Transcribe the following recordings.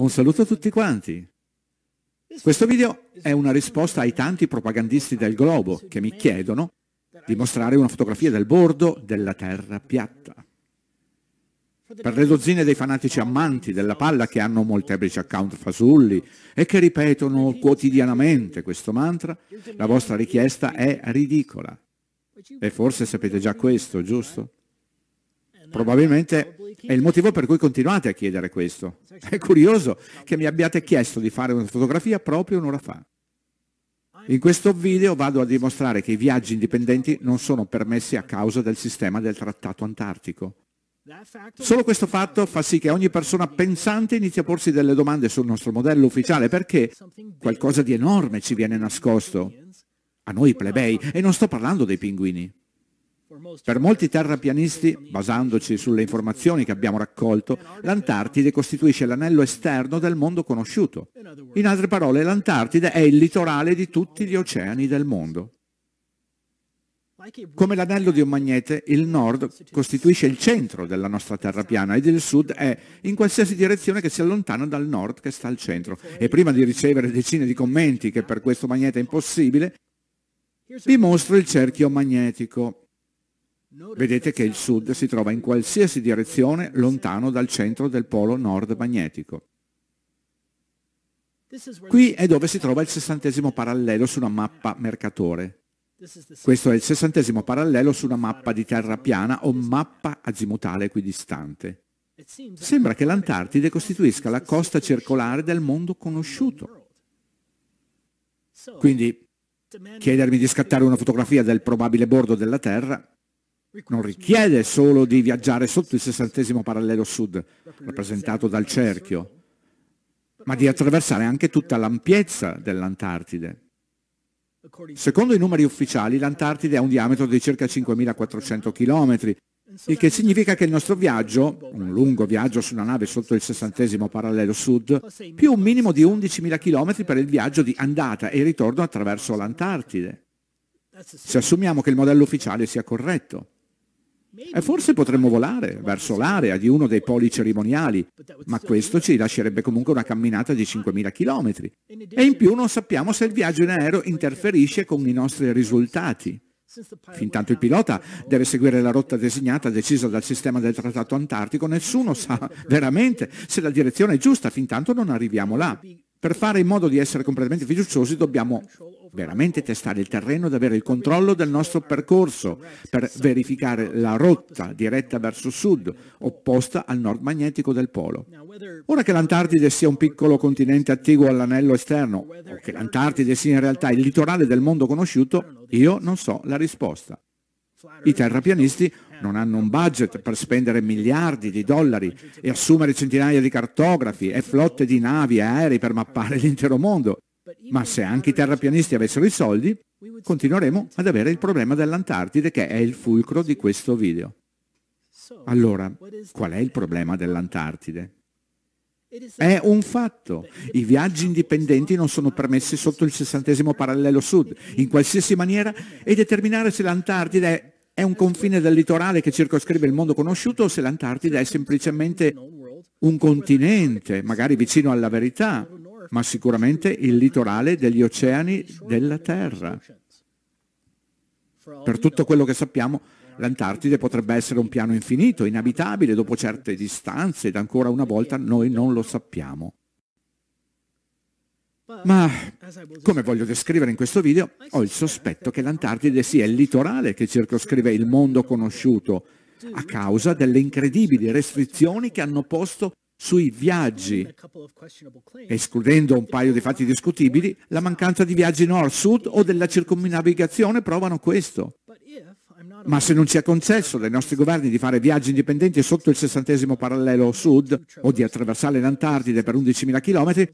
Un saluto a tutti quanti. Questo video è una risposta ai tanti propagandisti del globo che mi chiedono di mostrare una fotografia del bordo della terra piatta. Per le dozzine dei fanatici amanti della palla che hanno molteplici account fasulli e che ripetono quotidianamente questo mantra, la vostra richiesta è ridicola. E forse sapete già questo, giusto? Probabilmente è il motivo per cui continuate a chiedere questo. È curioso che mi abbiate chiesto di fare una fotografia proprio un'ora fa. In questo video vado a dimostrare che i viaggi indipendenti non sono permessi a causa del sistema del Trattato Antartico. Solo questo fatto fa sì che ogni persona pensante inizi a porsi delle domande sul nostro modello ufficiale perché qualcosa di enorme ci viene nascosto. A noi plebei, e non sto parlando dei pinguini. Per molti terrapianisti, basandoci sulle informazioni che abbiamo raccolto, l'Antartide costituisce l'anello esterno del mondo conosciuto. In altre parole, l'Antartide è il litorale di tutti gli oceani del mondo. Come l'anello di un magnete, il nord costituisce il centro della nostra terra piana ed il sud è in qualsiasi direzione che si allontana dal nord che sta al centro. E prima di ricevere decine di commenti che per questo magnete è impossibile, vi mostro il cerchio magnetico. Vedete che il sud si trova in qualsiasi direzione lontano dal centro del polo nord magnetico. Qui è dove si trova il sessantesimo parallelo su una mappa Mercatore. Questo è il sessantesimo parallelo su una mappa di terra piana o mappa azimutale equidistante. Sembra che l'Antartide costituisca la costa circolare del mondo conosciuto. Quindi chiedermi di scattare una fotografia del probabile bordo della Terra non richiede solo di viaggiare sotto il sessantesimo parallelo sud, rappresentato dal cerchio, ma di attraversare anche tutta l'ampiezza dell'Antartide. Secondo i numeri ufficiali, l'Antartide ha un diametro di circa 5.400 km, il che significa che il nostro viaggio, un lungo viaggio su una nave sotto il sessantesimo parallelo sud, più un minimo di 11.000 km per il viaggio di andata e ritorno attraverso l'Antartide. Se assumiamo che il modello ufficiale sia corretto. E forse potremmo volare verso l'area di uno dei poli cerimoniali, ma questo ci lascerebbe comunque una camminata di 5.000 km. E in più non sappiamo se il viaggio in aereo interferisce con i nostri risultati. Fintanto il pilota deve seguire la rotta designata decisa dal sistema del Trattato Antartico, nessuno sa veramente se la direzione è giusta, fintanto non arriviamo là. Per fare in modo di essere completamente fiduciosi dobbiamo veramente testare il terreno ed avere il controllo del nostro percorso per verificare la rotta diretta verso sud, opposta al nord magnetico del polo. Ora che l'Antartide sia un piccolo continente attiguo all'anello esterno o che l'Antartide sia in realtà il litorale del mondo conosciuto, io non so la risposta. I terrapianisti non hanno un budget per spendere miliardi di dollari e assumere centinaia di cartografi e flotte di navi e aerei per mappare l'intero mondo. Ma se anche i terrapianisti avessero i soldi, continueremo ad avere il problema dell'Antartide che è il fulcro di questo video. Allora, qual è il problema dell'Antartide? È un fatto. I viaggi indipendenti non sono permessi sotto il 60 parallelo sud, in qualsiasi maniera, e determinare se l'Antartide è un confine del litorale che circoscrive il mondo conosciuto o se l'Antartide è semplicemente un continente, magari vicino alla verità, ma sicuramente il litorale degli oceani della Terra. Per tutto quello che sappiamo, L'Antartide potrebbe essere un piano infinito, inabitabile dopo certe distanze ed ancora una volta noi non lo sappiamo. Ma, come voglio descrivere in questo video, ho il sospetto che l'Antartide sia il litorale che circoscrive il mondo conosciuto a causa delle incredibili restrizioni che hanno posto sui viaggi, escludendo un paio di fatti discutibili, la mancanza di viaggi nord-sud o della circumnavigazione provano questo. Ma se non ci è concesso dai nostri governi di fare viaggi indipendenti sotto il 60 parallelo sud o di attraversare l'Antartide per 11.000 km,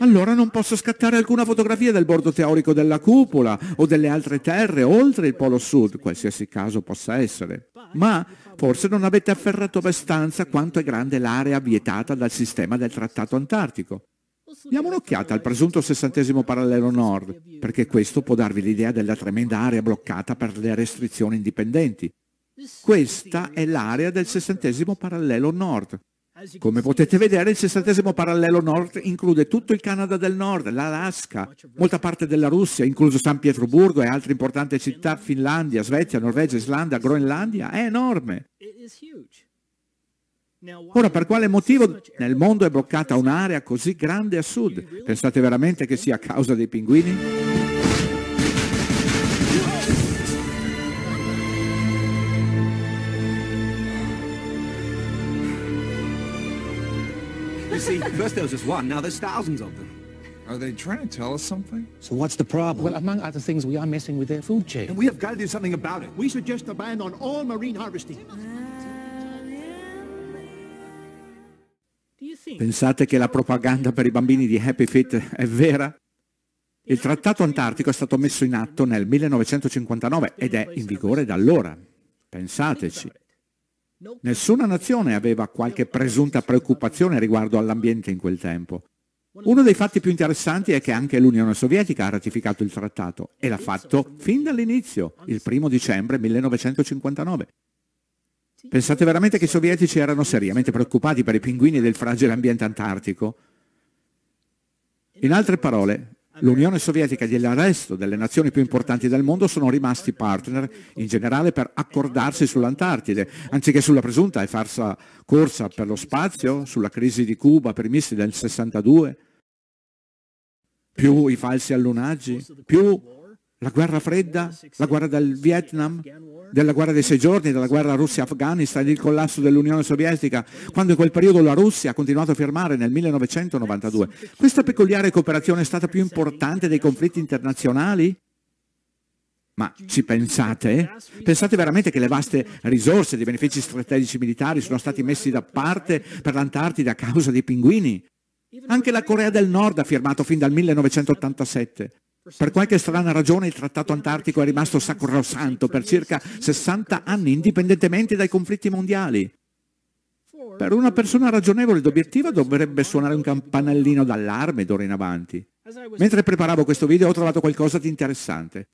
allora non posso scattare alcuna fotografia del bordo teorico della cupola o delle altre terre oltre il polo sud, qualsiasi caso possa essere. Ma forse non avete afferrato abbastanza quanto è grande l'area vietata dal sistema del Trattato Antartico. Diamo un'occhiata al presunto sessantesimo parallelo nord, perché questo può darvi l'idea della tremenda area bloccata per le restrizioni indipendenti. Questa è l'area del sessantesimo parallelo nord. Come potete vedere, il sessantesimo parallelo nord include tutto il Canada del Nord, l'Alaska, molta parte della Russia, incluso San Pietroburgo e altre importanti città, Finlandia, Svezia, Norvegia, Islanda, Groenlandia, è enorme. Ora, per quale motivo nel mondo è bloccata un'area così grande a sud? Pensate veramente che sia a causa dei pinguini? You see, first there was just one, now there's thousands of them. Are they trying to tell us something? So what's the problem? Well, among other things, we are messing with their food chain. And we have got to do something about it. We suggest a ban on all marine harvesting. Pensate che la propaganda per i bambini di Happy Fit è vera? Il Trattato Antartico è stato messo in atto nel 1959 ed è in vigore da allora. Pensateci. Nessuna nazione aveva qualche presunta preoccupazione riguardo all'ambiente in quel tempo. Uno dei fatti più interessanti è che anche l'Unione Sovietica ha ratificato il trattato e l'ha fatto fin dall'inizio, il primo dicembre 1959. Pensate veramente che i sovietici erano seriamente preoccupati per i pinguini del fragile ambiente antartico? In altre parole, l'Unione Sovietica e il resto delle nazioni più importanti del mondo sono rimasti partner in generale per accordarsi sull'Antartide, anziché sulla presunta e farsa corsa per lo spazio, sulla crisi di Cuba per i missili del 62, più i falsi allunaggi, più la guerra fredda, la guerra del Vietnam, della guerra dei sei giorni, della guerra Russia-Afghanistan, il collasso dell'Unione Sovietica, quando in quel periodo la Russia ha continuato a firmare nel 1992. Questa peculiare cooperazione è stata più importante dei conflitti internazionali? Ma ci pensate? Pensate veramente che le vaste risorse dei benefici strategici militari sono stati messi da parte per l'Antartide a causa dei pinguini? Anche la Corea del Nord ha firmato fin dal 1987. Per qualche strana ragione il Trattato Antartico è rimasto sacrosanto per circa 60 anni, indipendentemente dai conflitti mondiali. Per una persona ragionevole ed obiettiva dovrebbe suonare un campanellino d'allarme d'ora in avanti. Mentre preparavo questo video ho trovato qualcosa di interessante.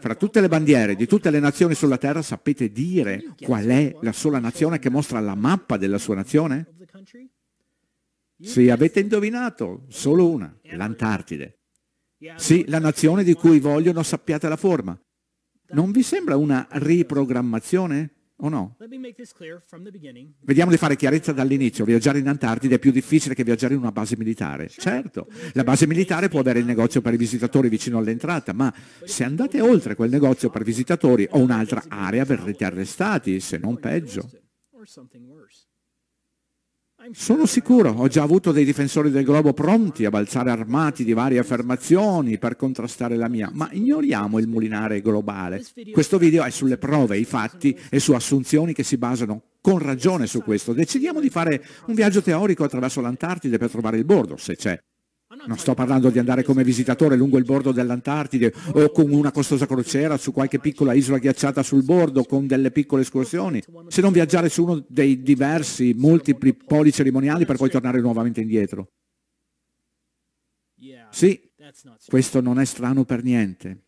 Fra tutte le bandiere di tutte le nazioni sulla Terra sapete dire qual è la sola nazione che mostra la mappa della sua nazione? Sì, avete indovinato, solo una, l'Antartide. Sì, la nazione di cui vogliono sappiate la forma. Non vi sembra una riprogrammazione? O no? Vediamo di fare chiarezza dall'inizio. Viaggiare in Antartide è più difficile che viaggiare in una base militare. Certo, la base militare può avere il negozio per i visitatori vicino all'entrata, ma se andate oltre quel negozio per visitatori o un'altra area verrete arrestati, se non peggio. Sono sicuro, ho già avuto dei difensori del globo pronti a balzare armati di varie affermazioni per contrastare la mia, ma ignoriamo il mulinare globale. Questo video è sulle prove, i fatti e su assunzioni che si basano con ragione su questo. Decidiamo di fare un viaggio teorico attraverso l'Antartide per trovare il bordo, se c'è. Non sto parlando di andare come visitatore lungo il bordo dell'Antartide o con una costosa crociera su qualche piccola isola ghiacciata sul bordo con delle piccole escursioni, se non viaggiare su uno dei diversi, multipli poli cerimoniali per poi tornare nuovamente indietro. Sì, questo non è strano per niente.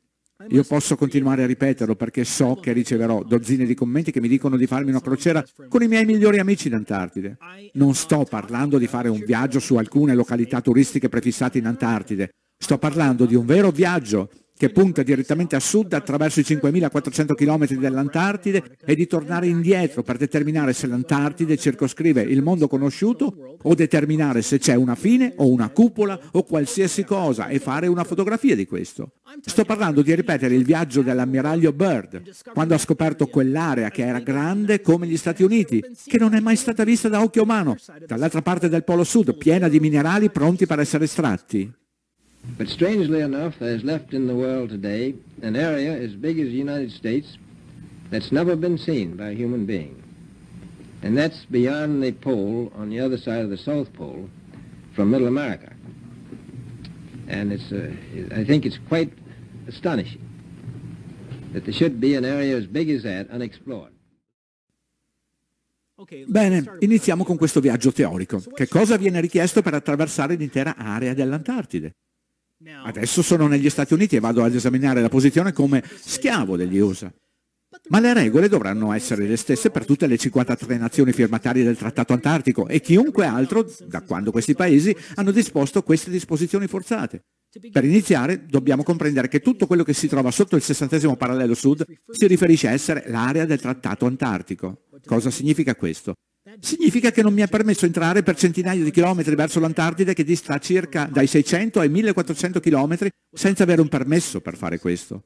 Io posso continuare a ripeterlo perché so ecco. che riceverò dozzine di commenti che mi dicono di farmi una crociera con i miei migliori amici d'Antartide. Non sto parlando di fare un viaggio su alcune località turistiche prefissate in Antartide. Sto parlando di un vero viaggio che punta direttamente a sud attraverso i 5.400 km dell'Antartide e di tornare indietro per determinare se l'Antartide circoscrive il mondo conosciuto o determinare se c'è una fine o una cupola o qualsiasi cosa e fare una fotografia di questo. Sto parlando di ripetere il viaggio dell'ammiraglio Byrd, quando ha scoperto quell'area che era grande come gli Stati Uniti, che non è mai stata vista da occhio umano, dall'altra parte del Polo Sud, piena di minerali pronti per essere estratti. But strangely enough, there's left in the world today an area as big as the United States that's never been seen by a human being. And that's beyond the pole on the other side of the South Pole from Middle America. And it's, uh, I think it's quite astonishing that there should be an area as big as that unexplored. Bene, iniziamo con questo viaggio teorico. Che cosa viene richiesto per attraversare l'intera area dell'Antartide? Adesso sono negli Stati Uniti e vado ad esaminare la posizione come schiavo degli USA. Ma le regole dovranno essere le stesse per tutte le 53 nazioni firmatarie del Trattato Antartico e chiunque altro da quando questi paesi hanno disposto queste disposizioni forzate. Per iniziare dobbiamo comprendere che tutto quello che si trova sotto il 60 parallelo sud si riferisce a essere l'area del Trattato Antartico. Cosa significa questo? significa che non mi ha permesso entrare per centinaia di chilometri verso l'Antartide che dista circa dai 600 ai 1400 chilometri senza avere un permesso per fare questo.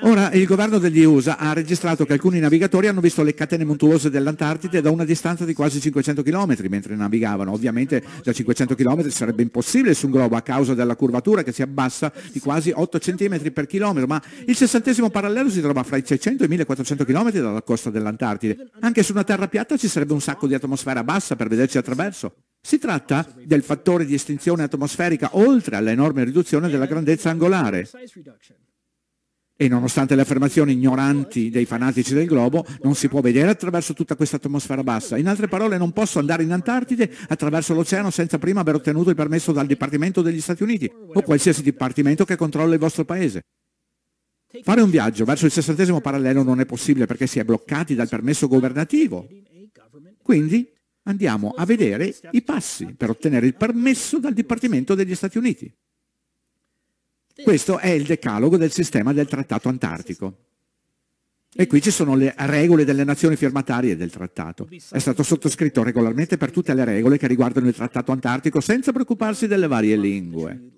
Ora il governo degli USA ha registrato che alcuni navigatori hanno visto le catene montuose dell'Antartide da una distanza di quasi 500 km mentre navigavano. Ovviamente da 500 km sarebbe impossibile su un globo a causa della curvatura che si abbassa di quasi 8 cm per chilometro, ma il sessantesimo parallelo si trova fra i 600 e i 1400 km dalla costa dell'Antartide. Anche su una terra piatta ci sarebbe un sacco di atmosfera bassa per vederci attraverso. Si tratta del fattore di estinzione atmosferica oltre all'enorme riduzione della grandezza angolare e nonostante le affermazioni ignoranti dei fanatici del globo, non si può vedere attraverso tutta questa atmosfera bassa. In altre parole, non posso andare in Antartide attraverso l'oceano senza prima aver ottenuto il permesso dal Dipartimento degli Stati Uniti o qualsiasi dipartimento che controlla il vostro paese. Fare un viaggio verso il sessantesimo parallelo non è possibile perché si è bloccati dal permesso governativo. Quindi andiamo a vedere i passi per ottenere il permesso dal Dipartimento degli Stati Uniti. Questo è il decalogo del sistema del Trattato Antartico. E qui ci sono le regole delle nazioni firmatarie del trattato. È stato sottoscritto regolarmente per tutte le regole che riguardano il trattato antartico senza preoccuparsi delle varie lingue.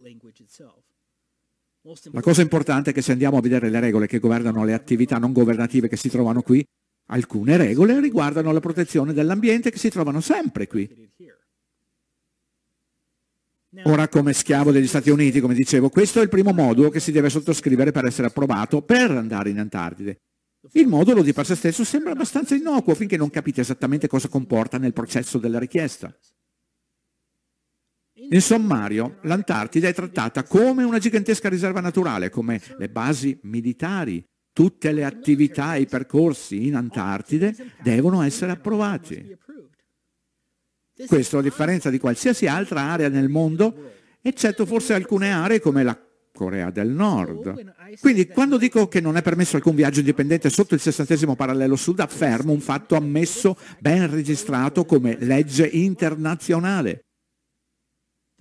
La cosa importante è che se andiamo a vedere le regole che governano le attività non governative che si trovano qui, alcune regole riguardano la protezione dell'ambiente che si trovano sempre qui ora come schiavo degli Stati Uniti, come dicevo. Questo è il primo modulo che si deve sottoscrivere per essere approvato per andare in Antartide. Il modulo di per sé stesso sembra abbastanza innocuo finché non capite esattamente cosa comporta nel processo della richiesta. In sommario, l'Antartide è trattata come una gigantesca riserva naturale, come le basi militari. Tutte le attività e i percorsi in Antartide devono essere approvati. Questo a differenza di qualsiasi altra area nel mondo, eccetto forse alcune aree come la Corea del Nord. Quindi quando dico che non è permesso alcun viaggio indipendente sotto il 60 parallelo sud, affermo un fatto ammesso, ben registrato come legge internazionale.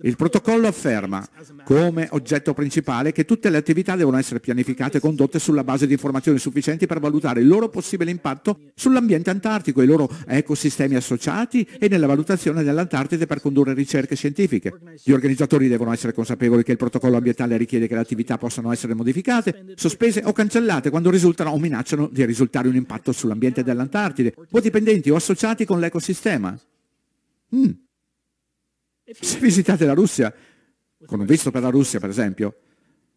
Il protocollo afferma come oggetto principale che tutte le attività devono essere pianificate e condotte sulla base di informazioni sufficienti per valutare il loro possibile impatto sull'ambiente antartico, i loro ecosistemi associati e nella valutazione dell'Antartide per condurre ricerche scientifiche. Gli organizzatori devono essere consapevoli che il protocollo ambientale richiede che le attività possano essere modificate, sospese o cancellate quando risultano o minacciano di risultare un impatto sull'ambiente dell'Antartide o dipendenti o associati con l'ecosistema. Mm. Se visitate la Russia, con un visto per la Russia per esempio,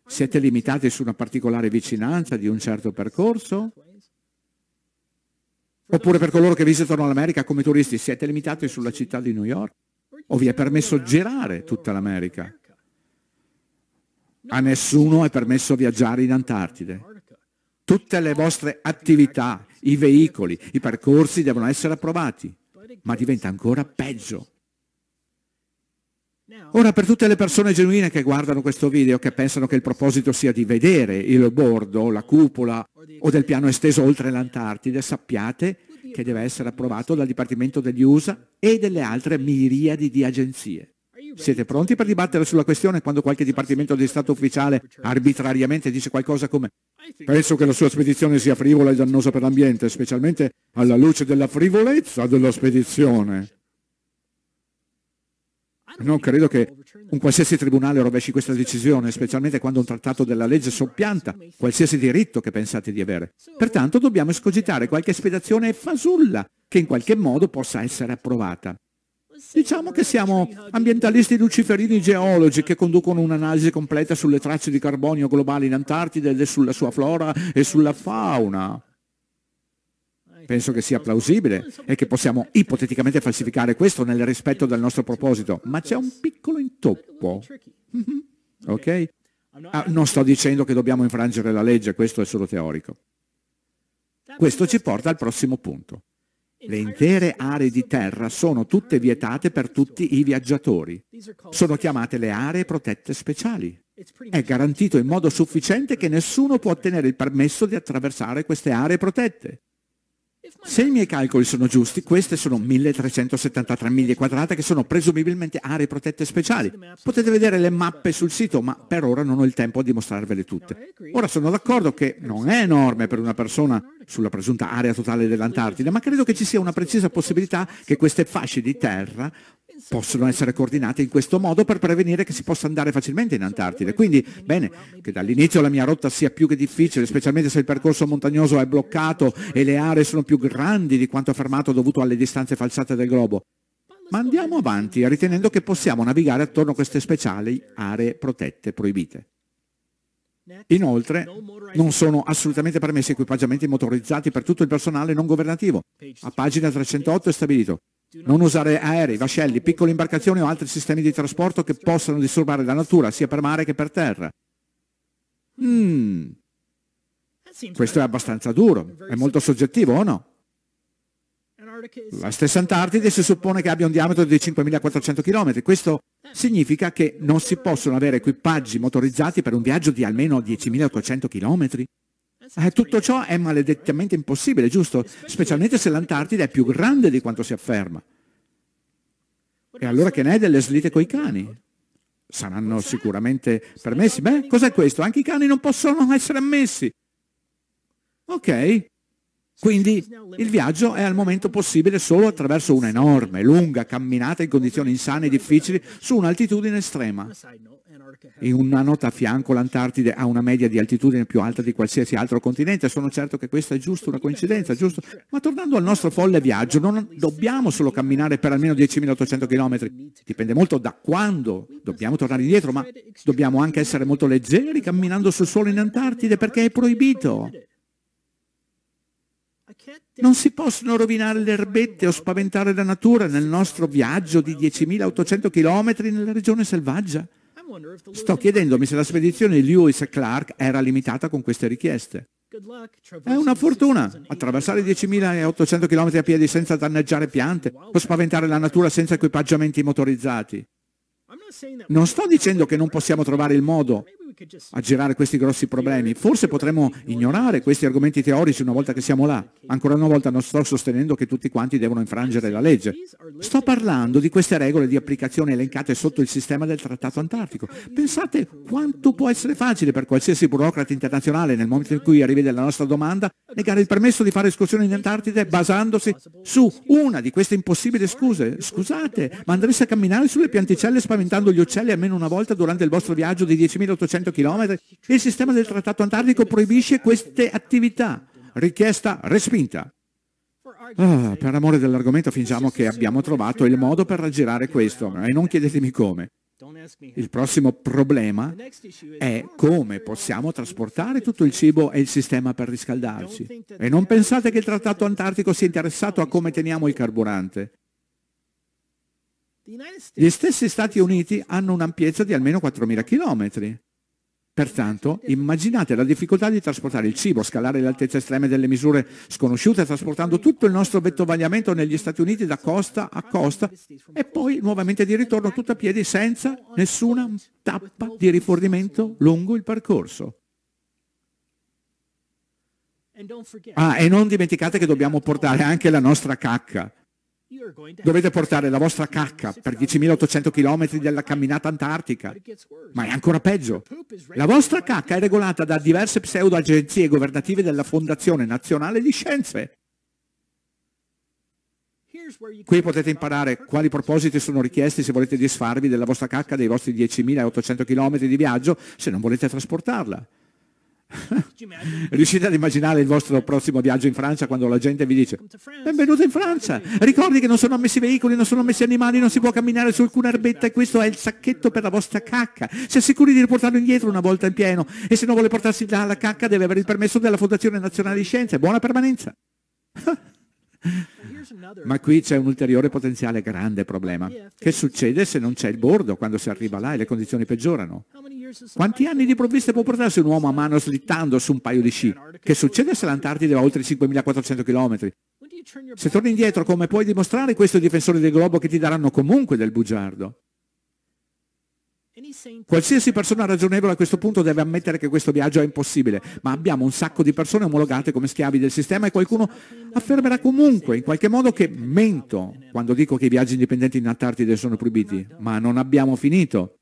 siete limitati su una particolare vicinanza di un certo percorso? Oppure per coloro che visitano l'America come turisti, siete limitati sulla città di New York? O vi è permesso girare tutta l'America? A nessuno è permesso viaggiare in Antartide. Tutte le vostre attività, i veicoli, i percorsi devono essere approvati. Ma diventa ancora peggio. Ora, per tutte le persone genuine che guardano questo video, che pensano che il proposito sia di vedere il bordo, la cupola o del piano esteso oltre l'Antartide, sappiate che deve essere approvato dal Dipartimento degli USA e delle altre miriadi di agenzie. Siete pronti per dibattere sulla questione quando qualche Dipartimento di Stato ufficiale arbitrariamente dice qualcosa come Penso che la sua spedizione sia frivola e dannosa per l'ambiente, specialmente alla luce della frivolezza della spedizione. Non credo che un qualsiasi tribunale rovesci questa decisione, specialmente quando un trattato della legge soppianta qualsiasi diritto che pensate di avere. Pertanto dobbiamo escogitare qualche spiegazione fasulla che in qualche modo possa essere approvata. Diciamo che siamo ambientalisti luciferini geologi che conducono un'analisi completa sulle tracce di carbonio globali in Antartide e sulla sua flora e sulla fauna penso che sia plausibile e che possiamo ipoteticamente falsificare questo nel rispetto del nostro proposito, ma c'è un piccolo intoppo. ok? Ah, non sto dicendo che dobbiamo infrangere la legge, questo è solo teorico. Questo ci porta al prossimo punto. Le intere aree di terra sono tutte vietate per tutti i viaggiatori. Sono chiamate le aree protette speciali. È garantito in modo sufficiente che nessuno può ottenere il permesso di attraversare queste aree protette. Se i miei calcoli sono giusti, queste sono 1373 miglia quadrate che sono presumibilmente aree protette speciali. Potete vedere le mappe sul sito, ma per ora non ho il tempo a dimostrarvele tutte. Ora sono d'accordo che non è enorme per una persona sulla presunta area totale dell'Antartide, ma credo che ci sia una precisa possibilità che queste fasce di terra possono essere coordinate in questo modo per prevenire che si possa andare facilmente in Antartide. Quindi, bene, che dall'inizio la mia rotta sia più che difficile, specialmente se il percorso montagnoso è bloccato e le aree sono più grandi di quanto affermato dovuto alle distanze falsate del globo. Ma andiamo avanti, ritenendo che possiamo navigare attorno a queste speciali aree protette proibite. Inoltre, non sono assolutamente permessi equipaggiamenti motorizzati per tutto il personale non governativo. A pagina 308 è stabilito non usare aerei, vascelli, piccole imbarcazioni o altri sistemi di trasporto che possano disturbare la natura, sia per mare che per terra. Mm. Questo è abbastanza duro, è molto soggettivo, o no? La stessa Antartide si suppone che abbia un diametro di 5.400 km. Questo significa che non si possono avere equipaggi motorizzati per un viaggio di almeno 10.800 km? Eh, tutto ciò è maledettamente impossibile, giusto? Specialmente se l'Antartide è più grande di quanto si afferma. E allora che ne è delle slitte coi cani? Saranno sicuramente permessi? Beh, cos'è questo? Anche i cani non possono essere ammessi. Ok, quindi il viaggio è al momento possibile solo attraverso un'enorme, lunga camminata in condizioni insane e difficili su un'altitudine estrema e una nota a fianco l'Antartide ha una media di altitudine più alta di qualsiasi altro continente. Sono certo che questa è giusto una coincidenza, giusto? Ma tornando al nostro folle viaggio, non dobbiamo solo camminare per almeno 10.800 km. Dipende molto da quando dobbiamo tornare indietro, ma dobbiamo anche essere molto leggeri camminando sul suolo in Antartide perché è proibito. Non si possono rovinare le erbette o spaventare la natura nel nostro viaggio di 10.800 km nella regione selvaggia. Sto chiedendomi se la spedizione di Lewis e Clark era limitata con queste richieste. È una fortuna attraversare 10.800 km a piedi senza danneggiare piante o spaventare la natura senza equipaggiamenti motorizzati. Non sto dicendo che non possiamo trovare il modo, a girare questi grossi problemi. Forse potremmo ignorare questi argomenti teorici una volta che siamo là. Ancora una volta non sto sostenendo che tutti quanti devono infrangere la legge. Sto parlando di queste regole di applicazione elencate sotto il sistema del Trattato Antartico. Pensate quanto può essere facile per qualsiasi burocrata internazionale nel momento in cui arrivi della nostra domanda negare il permesso di fare escursioni in Antartide basandosi su una di queste impossibili scuse. Scusate, ma andreste a camminare sulle pianticelle spaventando gli uccelli almeno una volta durante il vostro viaggio di 10.800 200 km, il sistema del Trattato Antartico proibisce queste attività. Richiesta respinta. Ah, per amore dell'argomento fingiamo che abbiamo trovato il modo per aggirare questo e non chiedetemi come. Il prossimo problema è come possiamo trasportare tutto il cibo e il sistema per riscaldarci. E non pensate che il Trattato Antartico sia interessato a come teniamo il carburante. Gli stessi Stati Uniti hanno un'ampiezza di almeno 4.000 km. Pertanto, immaginate la difficoltà di trasportare il cibo, scalare le altezze estreme delle misure sconosciute, trasportando tutto il nostro vettovagliamento negli Stati Uniti da costa a costa e poi nuovamente di ritorno tutto a piedi senza nessuna tappa di rifornimento lungo il percorso. Ah, e non dimenticate che dobbiamo portare anche la nostra cacca. Dovete portare la vostra cacca per 10.800 km della camminata antartica. Ma è ancora peggio. La vostra cacca è regolata da diverse pseudo-agenzie governative della Fondazione Nazionale di Scienze. Qui potete imparare quali propositi sono richiesti se volete disfarvi della vostra cacca dei vostri 10.800 km di viaggio se non volete trasportarla. Riuscite ad immaginare il vostro prossimo viaggio in Francia quando la gente vi dice benvenuto in Francia, ricordi che non sono ammessi veicoli, non sono ammessi animali, non si può camminare su alcuna erbetta e questo è il sacchetto per la vostra cacca. Si assicuri di riportarlo indietro una volta in pieno e se non vuole portarsi là la cacca deve avere il permesso della Fondazione Nazionale di Scienze. Buona permanenza. Ma qui c'è un ulteriore potenziale grande problema. Che succede se non c'è il bordo quando si arriva là e le condizioni peggiorano? Quanti anni di provviste può portarsi un uomo a mano slittando su un paio di sci? Che succede se l'Antartide va oltre i 5.400 km? Se torni indietro, come puoi dimostrare questo ai difensori del globo che ti daranno comunque del bugiardo? Qualsiasi persona ragionevole a questo punto deve ammettere che questo viaggio è impossibile, ma abbiamo un sacco di persone omologate come schiavi del sistema e qualcuno affermerà comunque, in qualche modo, che mento quando dico che i viaggi indipendenti in Antartide sono proibiti, ma non abbiamo finito.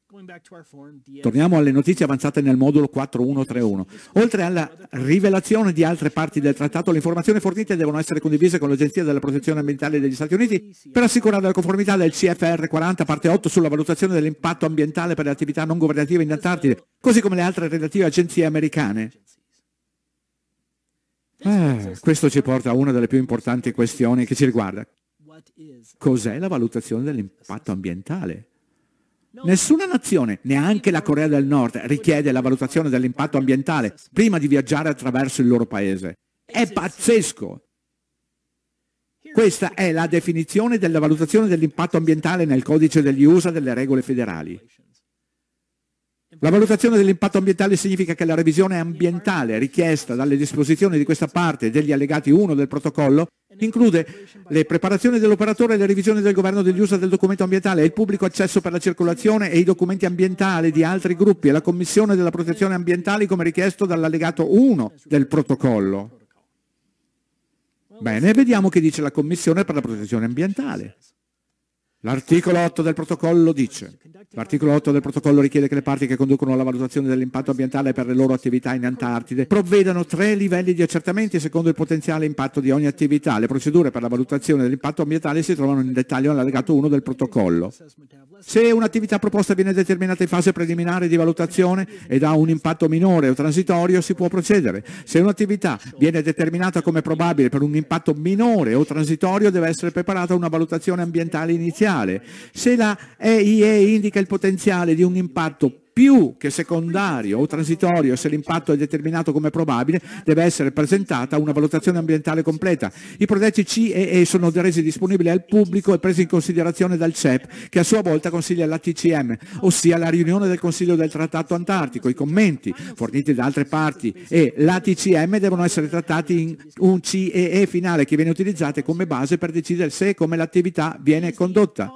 Torniamo alle notizie avanzate nel modulo 4131. Oltre alla rivelazione di altre parti del trattato, le informazioni fornite devono essere condivise con l'Agenzia della Protezione Ambientale degli Stati Uniti per assicurare la conformità del CFR 40 parte 8 sulla valutazione dell'impatto ambientale per le attività non governative in Antartide, così come le altre relative agenzie americane. Eh, questo ci porta a una delle più importanti questioni che ci riguarda. Cos'è la valutazione dell'impatto ambientale? Nessuna nazione, neanche la Corea del Nord, richiede la valutazione dell'impatto ambientale prima di viaggiare attraverso il loro paese. È pazzesco! Questa è la definizione della valutazione dell'impatto ambientale nel codice degli USA delle regole federali. La valutazione dell'impatto ambientale significa che la revisione ambientale richiesta dalle disposizioni di questa parte degli allegati 1 del protocollo include le preparazioni dell'operatore e le revisioni del governo degli USA del documento ambientale, il pubblico accesso per la circolazione e i documenti ambientali di altri gruppi e la commissione della protezione ambientale come richiesto dall'allegato 1 del protocollo. Bene, vediamo che dice la Commissione per la protezione ambientale. L'articolo 8 del protocollo dice L'articolo 8 del protocollo richiede che le parti che conducono alla valutazione dell'impatto ambientale per le loro attività in Antartide provvedano tre livelli di accertamenti secondo il potenziale impatto di ogni attività. Le procedure per la valutazione dell'impatto ambientale si trovano in dettaglio nell'allegato 1 del protocollo. Se un'attività proposta viene determinata in fase preliminare di valutazione ed ha un impatto minore o transitorio, si può procedere. Se un'attività viene determinata come probabile per un impatto minore o transitorio, deve essere preparata una valutazione ambientale iniziale. Se la EIE indica anche il potenziale di un impatto più che secondario o transitorio se l'impatto è determinato come probabile, deve essere presentata una valutazione ambientale completa. I progetti C e E sono resi disponibili al pubblico e presi in considerazione dal CEP, che a sua volta consiglia l'ATCM, ossia la riunione del Consiglio del Trattato Antartico. I commenti forniti da altre parti e l'ATCM devono essere trattati in un CEE finale che viene utilizzato come base per decidere se e come l'attività viene condotta.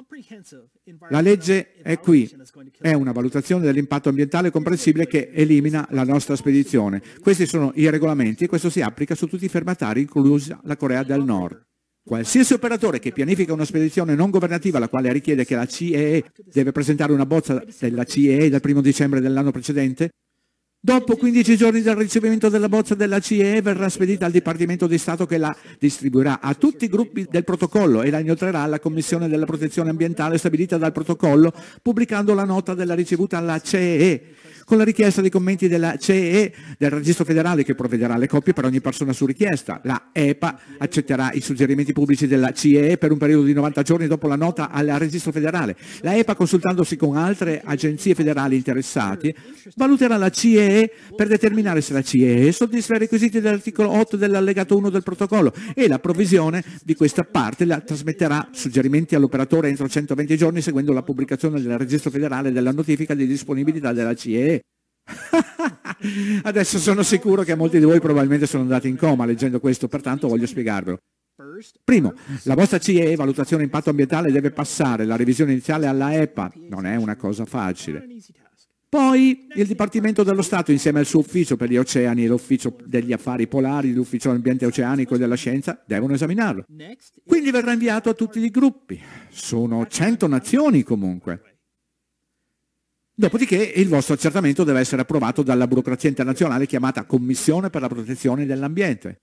La legge è qui, è una valutazione dell'impatto impatto ambientale comprensibile che elimina la nostra spedizione. Questi sono i regolamenti e questo si applica su tutti i fermatari, inclusa la Corea del Nord. Qualsiasi operatore che pianifica una spedizione non governativa la quale richiede che la CEE deve presentare una bozza della CEE dal 1 dicembre dell'anno precedente Dopo 15 giorni dal ricevimento della bozza della CE verrà spedita al Dipartimento di Stato che la distribuirà a tutti i gruppi del protocollo e la inoltrerà alla Commissione della Protezione Ambientale stabilita dal protocollo pubblicando la nota della ricevuta alla CE con la richiesta dei commenti della CE, del Registro Federale che provvederà alle copie per ogni persona su richiesta. La EPA accetterà i suggerimenti pubblici della CE per un periodo di 90 giorni dopo la nota al Registro Federale. La EPA, consultandosi con altre agenzie federali interessate, valuterà la CE per determinare se la CE soddisfa i requisiti dell'articolo 8 dell'allegato 1 del protocollo e la provvisione di questa parte la trasmetterà suggerimenti all'operatore entro 120 giorni seguendo la pubblicazione del Registro Federale della notifica di disponibilità della CE. Adesso sono sicuro che molti di voi probabilmente sono andati in coma leggendo questo, pertanto voglio spiegarvelo. Primo, la vostra CE, valutazione impatto ambientale, deve passare la revisione iniziale alla EPA. Non è una cosa facile. Poi il Dipartimento dello Stato insieme al suo ufficio per gli oceani e l'ufficio degli affari polari, l'ufficio ambiente oceanico e della scienza devono esaminarlo. Quindi verrà inviato a tutti i gruppi. Sono 100 nazioni comunque. Dopodiché il vostro accertamento deve essere approvato dalla burocrazia internazionale chiamata Commissione per la protezione dell'ambiente.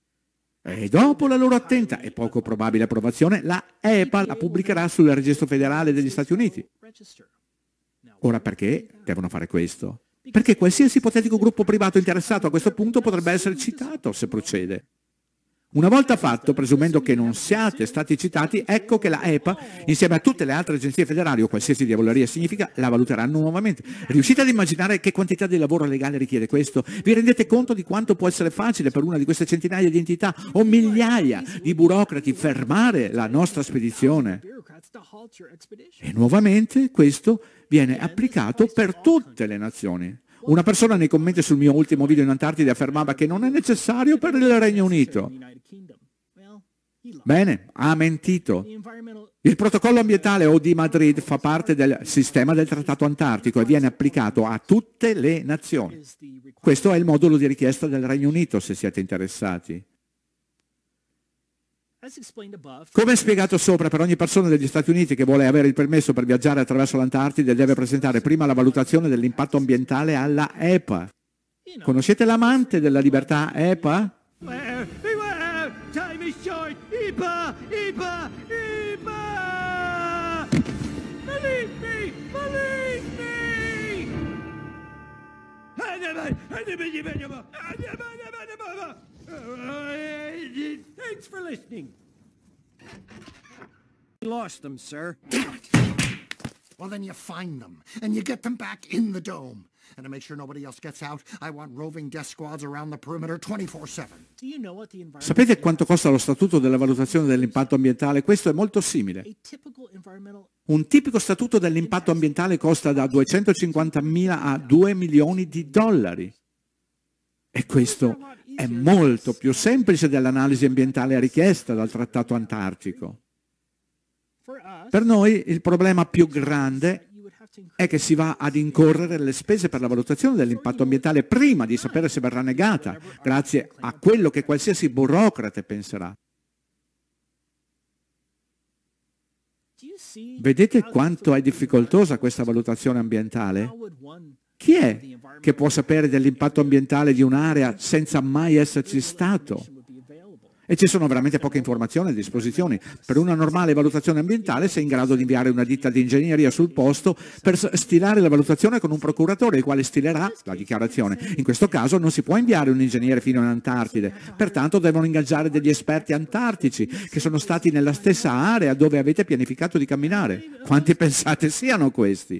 E dopo la loro attenta e poco probabile approvazione, la EPA la pubblicherà sul registro federale degli Stati Uniti. Ora perché devono fare questo? Perché qualsiasi ipotetico gruppo privato interessato a questo punto potrebbe essere citato se procede. Una volta fatto, presumendo che non siate stati citati, ecco che la EPA, insieme a tutte le altre agenzie federali o qualsiasi diavoleria significa, la valuteranno nuovamente. Riuscite ad immaginare che quantità di lavoro legale richiede questo? Vi rendete conto di quanto può essere facile per una di queste centinaia di entità o migliaia di burocrati fermare la nostra spedizione? E nuovamente questo viene applicato per tutte le nazioni. Una persona nei commenti sul mio ultimo video in Antartide affermava che non è necessario per il Regno Unito. Bene, ha mentito. Il protocollo ambientale o di Madrid fa parte del sistema del Trattato Antartico e viene applicato a tutte le nazioni. Questo è il modulo di richiesta del Regno Unito, se siete interessati. Come spiegato sopra, per ogni persona degli Stati Uniti che vuole avere il permesso per viaggiare attraverso l'Antartide deve presentare prima la valutazione dell'impatto ambientale alla EPA. Conoscete l'amante della libertà EPA? IPA, IPA, IPA! Believe me, believe me! Andiamo, andiamo, andiamo, andiamo, andiamo, andiamo! Uh, thanks for listening. Lost them, sir. well, then you find them, and you get them back in the dome. And to make sure nobody else gets out, I want roving death squads around the perimeter 24/7. Sapete quanto costa lo statuto della valutazione dell'impatto ambientale? Questo è molto simile. Un tipico statuto dell'impatto ambientale costa da 250.000 a 2 milioni di dollari. E questo è molto più semplice dell'analisi ambientale richiesta dal Trattato Antartico. Per noi il problema più grande è che si va ad incorrere le spese per la valutazione dell'impatto ambientale prima di sapere se verrà negata, grazie a quello che qualsiasi burocrate penserà. Vedete quanto è difficoltosa questa valutazione ambientale? Chi è che può sapere dell'impatto ambientale di un'area senza mai esserci stato? E ci sono veramente poche informazioni a disposizione. Per una normale valutazione ambientale sei in grado di inviare una ditta di ingegneria sul posto per stilare la valutazione con un procuratore, il quale stilerà la dichiarazione. In questo caso non si può inviare un ingegnere fino in Antartide, pertanto devono ingaggiare degli esperti antartici che sono stati nella stessa area dove avete pianificato di camminare. Quanti pensate siano questi?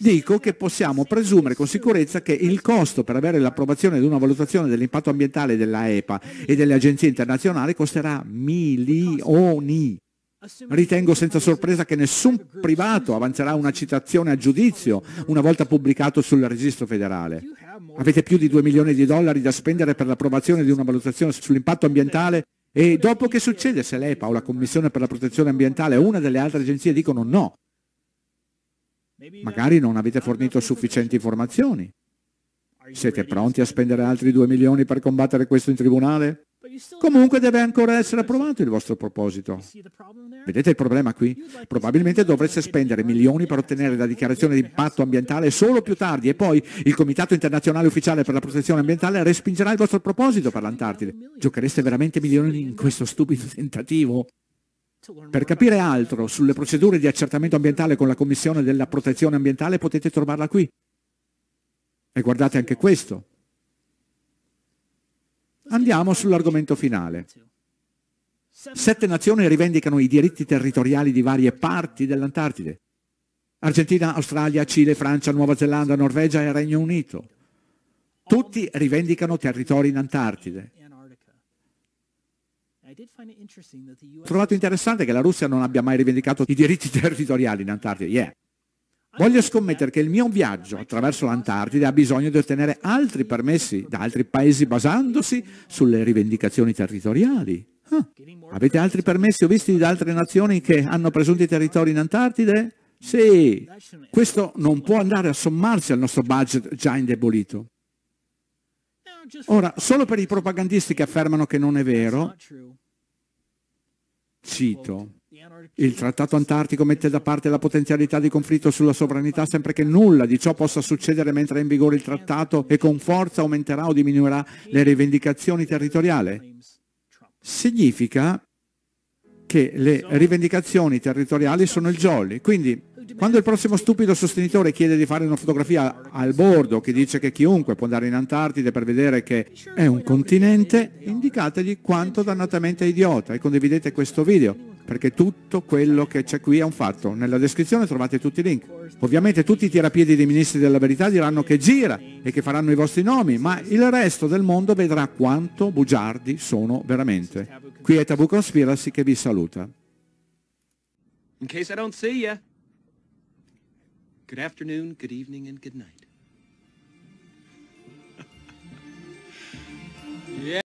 dico che possiamo presumere con sicurezza che il costo per avere l'approvazione di una valutazione dell'impatto ambientale della EPA e delle agenzie internazionali costerà milioni. Ritengo senza sorpresa che nessun privato avanzerà una citazione a giudizio una volta pubblicato sul registro federale. Avete più di 2 milioni di dollari da spendere per l'approvazione di una valutazione sull'impatto ambientale e dopo che succede se l'EPA o la Commissione per la protezione ambientale o una delle altre agenzie dicono no, Magari non avete fornito sufficienti informazioni. Siete pronti a spendere altri 2 milioni per combattere questo in tribunale? Comunque deve ancora essere approvato il vostro proposito. Vedete il problema qui? Probabilmente dovreste spendere milioni per ottenere la dichiarazione di impatto ambientale solo più tardi e poi il Comitato Internazionale Ufficiale per la Protezione Ambientale respingerà il vostro proposito per l'Antartide. Giochereste veramente milioni in questo stupido tentativo? Per capire altro sulle procedure di accertamento ambientale con la Commissione della Protezione Ambientale potete trovarla qui. E guardate anche questo. Andiamo sull'argomento finale. Sette nazioni rivendicano i diritti territoriali di varie parti dell'Antartide. Argentina, Australia, Cile, Francia, Nuova Zelanda, Norvegia e Regno Unito. Tutti rivendicano territori in Antartide. Ho trovato interessante che la Russia non abbia mai rivendicato i diritti territoriali in Antartide. Yeah. Voglio scommettere che il mio viaggio attraverso l'Antartide ha bisogno di ottenere altri permessi da altri paesi basandosi sulle rivendicazioni territoriali. Ah. Avete altri permessi o visti da altre nazioni che hanno presunti territori in Antartide? Sì, questo non può andare a sommarsi al nostro budget già indebolito. Ora, solo per i propagandisti che affermano che non è vero, Cito. Il Trattato Antartico mette da parte la potenzialità di conflitto sulla sovranità sempre che nulla di ciò possa succedere mentre è in vigore il Trattato e con forza aumenterà o diminuirà le rivendicazioni territoriali. Significa che le rivendicazioni territoriali sono il jolly, quindi quando il prossimo stupido sostenitore chiede di fare una fotografia al bordo che dice che chiunque può andare in Antartide per vedere che è un continente, indicategli quanto dannatamente è idiota e condividete questo video, perché tutto quello che c'è qui è un fatto. Nella descrizione trovate tutti i link. Ovviamente tutti i tirapiedi dei ministri della verità diranno che gira e che faranno i vostri nomi, ma il resto del mondo vedrà quanto bugiardi sono veramente. Qui è Tabu Conspiracy che vi saluta. In case I don't see you. Good afternoon, good evening, and good night.